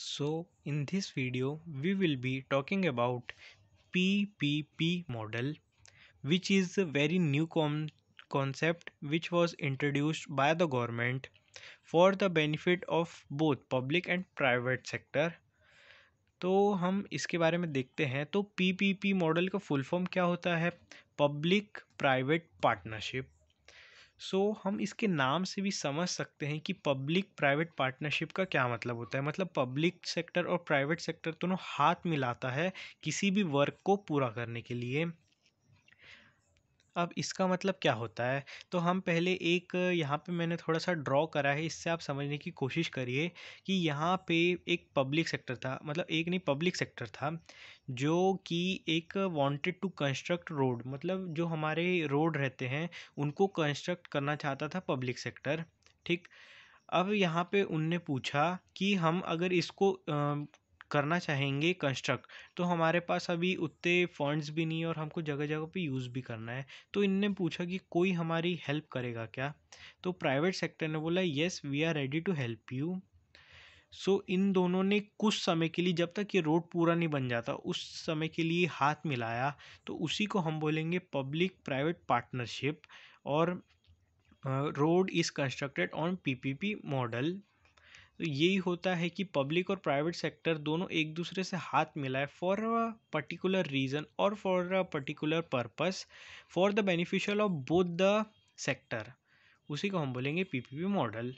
so in this video we will be talking about PPP model which is a very new concept which was introduced by the government for the benefit of both public and private sector तो हम इसके बारे में देखते हैं तो PPP model का full form क्या होता है पब्लिक प्राइवेट पार्टनरशिप सो हम इसके नाम से भी समझ सकते हैं कि पब्लिक प्राइवेट पार्टनरशिप का क्या मतलब होता है मतलब पब्लिक सेक्टर और प्राइवेट सेक्टर दोनों हाथ मिलाता है किसी भी वर्क को पूरा करने के लिए अब इसका मतलब क्या होता है तो हम पहले एक यहाँ पे मैंने थोड़ा सा ड्रॉ करा है इससे आप समझने की कोशिश करिए कि यहाँ पे एक पब्लिक सेक्टर था मतलब एक नहीं पब्लिक सेक्टर था जो कि एक वांटेड टू कंस्ट्रक्ट रोड मतलब जो हमारे रोड रहते हैं उनको कंस्ट्रक्ट करना चाहता था पब्लिक सेक्टर ठीक अब यहाँ पे उनने पूछा कि हम अगर इसको करना चाहेंगे कंस्ट्रक्ट तो हमारे पास अभी उतने फंड्स भी नहीं है और हमको जगह जगह पे यूज़ भी करना है तो इनने पूछा कि कोई हमारी हेल्प करेगा क्या तो प्राइवेट सेक्टर ने बोला yes we are ready to help you so so, इन दोनों ने कुछ समय के लिए जब तक ये रोड पूरा नहीं बन जाता उस समय के लिए हाथ मिलाया तो उसी को हम बोलेंगे पब्लिक प्राइवेट पार्टनरशिप और road is constructed on PPP model तो यही होता है कि पब्लिक और प्राइवेट सेक्टर दोनों एक दूसरे से हाथ मिलाए फॉर अ पर्टिकुलर रीज़न और for a particular purpose for the beneficial of both the sector उसी को हम बोलेंगे पीपीपी मॉडल